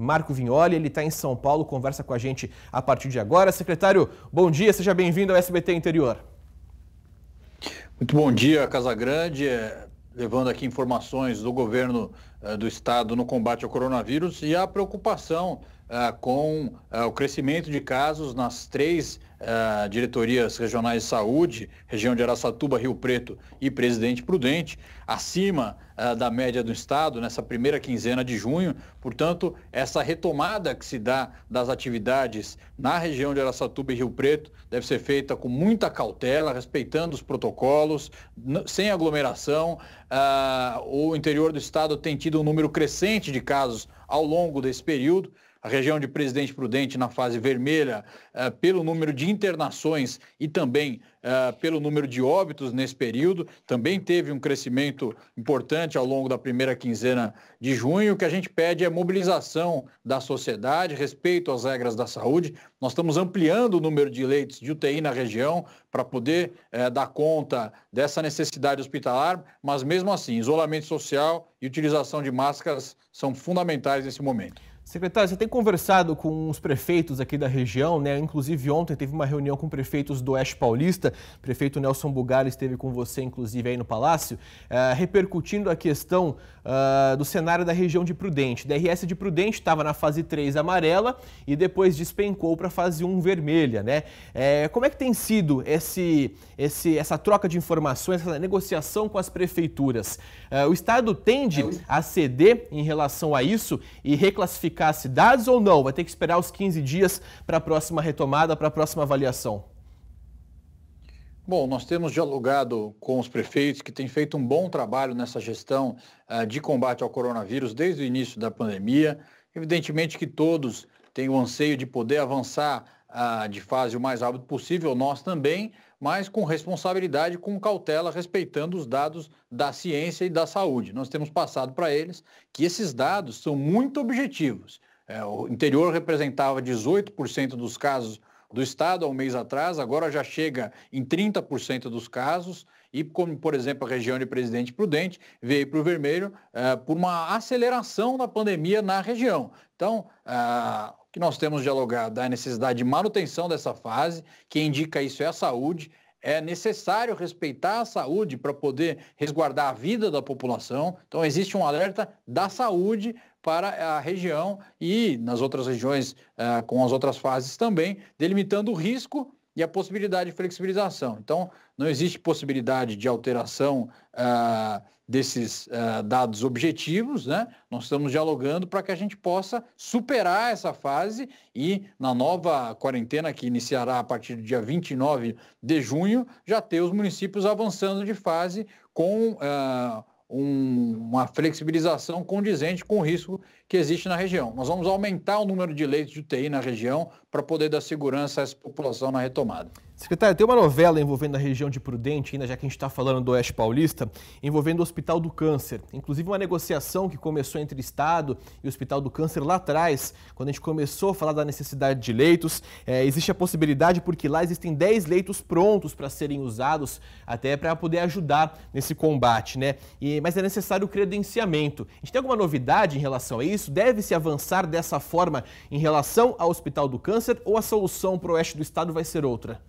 Marco Vignoli, ele está em São Paulo, conversa com a gente a partir de agora. Secretário, bom dia, seja bem-vindo ao SBT Interior. Muito bom dia, Casa Grande, é, levando aqui informações do governo eh, do Estado no combate ao coronavírus e a preocupação eh, com eh, o crescimento de casos nas três diretorias regionais de saúde, região de Araçatuba, Rio Preto e Presidente Prudente, acima da média do Estado nessa primeira quinzena de junho. Portanto, essa retomada que se dá das atividades na região de Araçatuba e Rio Preto deve ser feita com muita cautela, respeitando os protocolos, sem aglomeração. o interior do Estado tem tido tido um número crescente de casos ao longo desse período a região de Presidente Prudente na fase vermelha, eh, pelo número de internações e também eh, pelo número de óbitos nesse período, também teve um crescimento importante ao longo da primeira quinzena de junho. O que a gente pede é mobilização da sociedade, respeito às regras da saúde. Nós estamos ampliando o número de leitos de UTI na região para poder eh, dar conta dessa necessidade hospitalar, mas mesmo assim, isolamento social e utilização de máscaras são fundamentais nesse momento. Secretário, você tem conversado com os prefeitos aqui da região, né? Inclusive ontem teve uma reunião com prefeitos do Oeste Paulista. O prefeito Nelson Bugalho esteve com você, inclusive, aí no Palácio, uh, repercutindo a questão uh, do cenário da região de Prudente. DRS de Prudente estava na fase 3 amarela e depois despencou para a fase 1 vermelha, né? É, como é que tem sido esse, esse, essa troca de informações, essa negociação com as prefeituras? Uh, o Estado tende a ceder em relação a isso e reclassificar verificar se ou não, vai ter que esperar os 15 dias para a próxima retomada, para a próxima avaliação? Bom, nós temos dialogado com os prefeitos que têm feito um bom trabalho nessa gestão uh, de combate ao coronavírus desde o início da pandemia. Evidentemente que todos têm o anseio de poder avançar de fase o mais rápido possível, nós também, mas com responsabilidade, com cautela, respeitando os dados da ciência e da saúde. Nós temos passado para eles que esses dados são muito objetivos. É, o interior representava 18% dos casos do estado há um mês atrás, agora já chega em 30% dos casos, e como, por exemplo, a região de Presidente Prudente veio para o vermelho é, por uma aceleração da pandemia na região. Então, é, que nós temos dialogado, da necessidade de manutenção dessa fase, que indica isso é a saúde, é necessário respeitar a saúde para poder resguardar a vida da população. Então, existe um alerta da saúde para a região e nas outras regiões, ah, com as outras fases também, delimitando o risco e a possibilidade de flexibilização. Então, não existe possibilidade de alteração ah, desses ah, dados objetivos, né? Nós estamos dialogando para que a gente possa superar essa fase e, na nova quarentena que iniciará a partir do dia 29 de junho, já ter os municípios avançando de fase com ah, um, uma flexibilização condizente com o risco que existe na região. Nós vamos aumentar o número de leitos de UTI na região para poder dar segurança a essa população na retomada. Secretário, tem uma novela envolvendo a região de Prudente, ainda já que a gente está falando do Oeste Paulista, envolvendo o Hospital do Câncer. Inclusive uma negociação que começou entre Estado e o Hospital do Câncer lá atrás, quando a gente começou a falar da necessidade de leitos. É, existe a possibilidade, porque lá existem 10 leitos prontos para serem usados, até para poder ajudar nesse combate, né? E, mas é necessário o credenciamento. A gente tem alguma novidade em relação a isso? Deve-se avançar dessa forma em relação ao Hospital do Câncer ou a solução para o Oeste do Estado vai ser outra?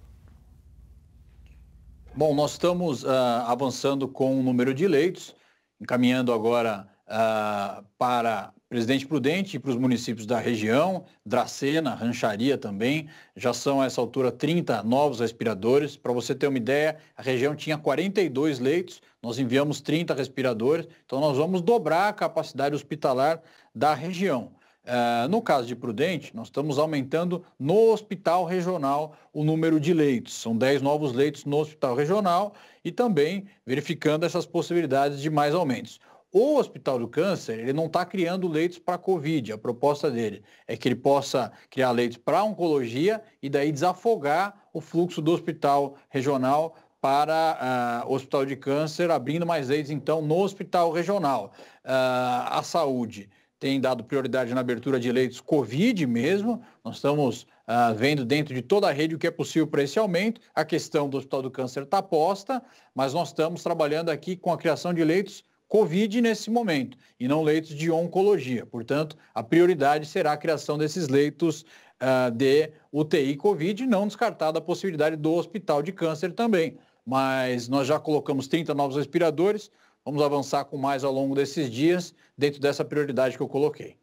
Bom, nós estamos uh, avançando com o número de leitos, encaminhando agora uh, para Presidente Prudente e para os municípios da região, Dracena, Rancharia também, já são a essa altura 30 novos respiradores. Para você ter uma ideia, a região tinha 42 leitos, nós enviamos 30 respiradores, então nós vamos dobrar a capacidade hospitalar da região. Uh, no caso de Prudente, nós estamos aumentando no hospital regional o número de leitos. São 10 novos leitos no hospital regional e também verificando essas possibilidades de mais aumentos. O Hospital do Câncer, ele não está criando leitos para Covid. A proposta dele é que ele possa criar leitos para oncologia e daí desafogar o fluxo do hospital regional para ah, o uh, Hospital de Câncer, abrindo mais leitos, então, no Hospital Regional. Uh, a saúde tem dado prioridade na abertura de leitos Covid mesmo. Nós estamos ah, vendo dentro de toda a rede o que é possível para esse aumento. A questão do Hospital do Câncer está posta, mas nós estamos trabalhando aqui com a criação de leitos Covid nesse momento e não leitos de oncologia. Portanto, a prioridade será a criação desses leitos ah, de UTI Covid, não descartada a possibilidade do hospital de câncer também. Mas nós já colocamos 30 novos respiradores, Vamos avançar com mais ao longo desses dias, dentro dessa prioridade que eu coloquei.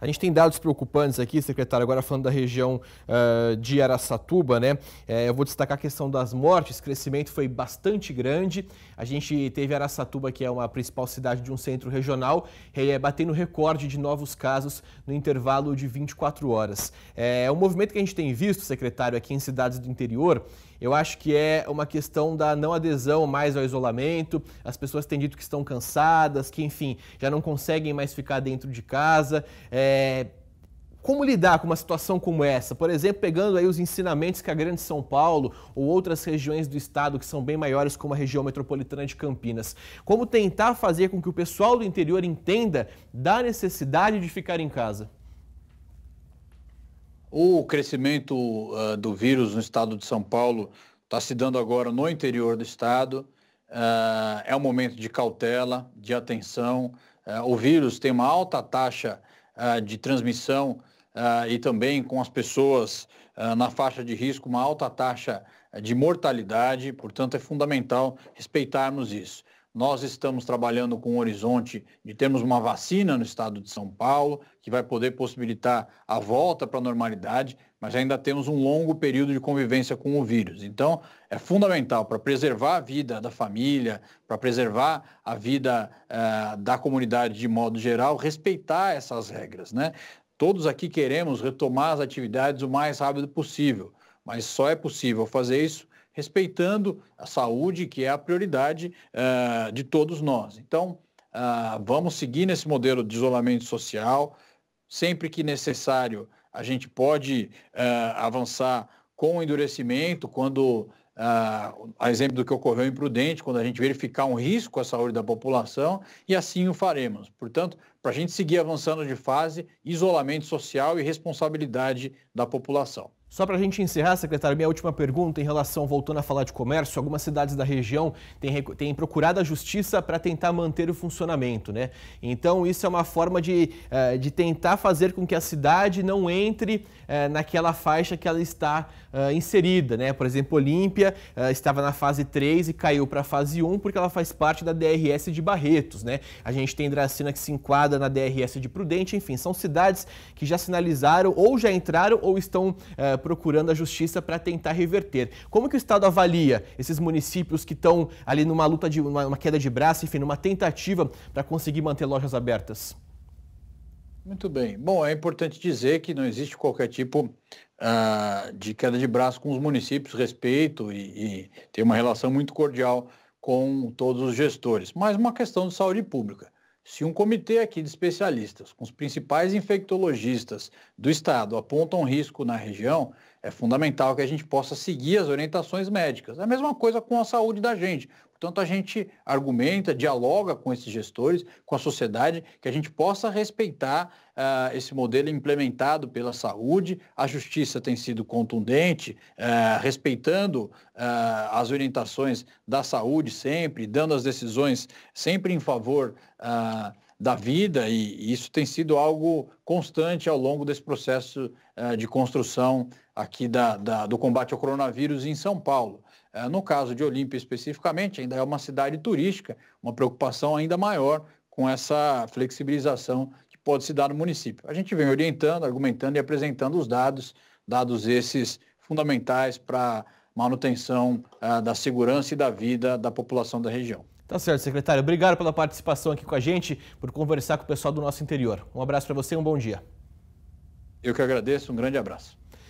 A gente tem dados preocupantes aqui, secretário, agora falando da região uh, de Araçatuba, né? É, eu vou destacar a questão das mortes, o crescimento foi bastante grande. A gente teve Araçatuba, que é uma principal cidade de um centro regional, é, batendo recorde de novos casos no intervalo de 24 horas. Eh, é um movimento que a gente tem visto, secretário, aqui em cidades do interior, eu acho que é uma questão da não adesão mais ao isolamento. As pessoas têm dito que estão cansadas, que, enfim, já não conseguem mais ficar dentro de casa. É, é, como lidar com uma situação como essa? Por exemplo, pegando aí os ensinamentos que a Grande São Paulo ou outras regiões do estado que são bem maiores, como a região metropolitana de Campinas. Como tentar fazer com que o pessoal do interior entenda da necessidade de ficar em casa? O crescimento uh, do vírus no estado de São Paulo está se dando agora no interior do estado. Uh, é um momento de cautela, de atenção. Uh, o vírus tem uma alta taxa ah, de transmissão ah, e também com as pessoas ah, na faixa de risco, uma alta taxa de mortalidade, portanto é fundamental respeitarmos isso. Nós estamos trabalhando com o horizonte de termos uma vacina no estado de São Paulo, que vai poder possibilitar a volta para a normalidade, mas ainda temos um longo período de convivência com o vírus. Então, é fundamental para preservar a vida da família, para preservar a vida eh, da comunidade de modo geral, respeitar essas regras. Né? Todos aqui queremos retomar as atividades o mais rápido possível, mas só é possível fazer isso respeitando a saúde, que é a prioridade uh, de todos nós. Então, uh, vamos seguir nesse modelo de isolamento social. Sempre que necessário, a gente pode uh, avançar com o endurecimento, quando, ah, a exemplo do que ocorreu em Prudente, quando a gente verificar um risco à saúde da população, e assim o faremos. Portanto, para a gente seguir avançando de fase, isolamento social e responsabilidade da população. Só para a gente encerrar, secretário, minha última pergunta em relação, voltando a falar de comércio, algumas cidades da região têm, têm procurado a justiça para tentar manter o funcionamento, né? Então, isso é uma forma de, eh, de tentar fazer com que a cidade não entre eh, naquela faixa que ela está eh, inserida, né? Por exemplo, Olímpia estava na fase 3 e caiu para a fase 1 porque ela faz parte da DRS de Barretos, né? A gente tem Dracena que se enquadra na DRS de Prudente, enfim, são cidades que já sinalizaram ou já entraram ou estão eh, procurando a justiça para tentar reverter. Como que o Estado avalia esses municípios que estão ali numa luta de uma, uma queda de braço, enfim, numa tentativa para conseguir manter lojas abertas? Muito bem. Bom, é importante dizer que não existe qualquer tipo uh, de queda de braço com os municípios, respeito e, e tem uma relação muito cordial com todos os gestores, mas uma questão de saúde pública. Se um comitê aqui de especialistas, com os principais infectologistas do estado, apontam risco na região, é fundamental que a gente possa seguir as orientações médicas. É a mesma coisa com a saúde da gente. Portanto, a gente argumenta, dialoga com esses gestores, com a sociedade, que a gente possa respeitar uh, esse modelo implementado pela saúde. A justiça tem sido contundente, uh, respeitando uh, as orientações da saúde sempre, dando as decisões sempre em favor. Uh, da vida, e isso tem sido algo constante ao longo desse processo eh, de construção aqui da, da, do combate ao coronavírus em São Paulo. Eh, no caso de Olímpia especificamente, ainda é uma cidade turística, uma preocupação ainda maior com essa flexibilização que pode se dar no município. A gente vem orientando, argumentando e apresentando os dados, dados esses fundamentais para manutenção eh, da segurança e da vida da população da região. Tá certo, secretário. Obrigado pela participação aqui com a gente, por conversar com o pessoal do nosso interior. Um abraço para você e um bom dia. Eu que agradeço, um grande abraço.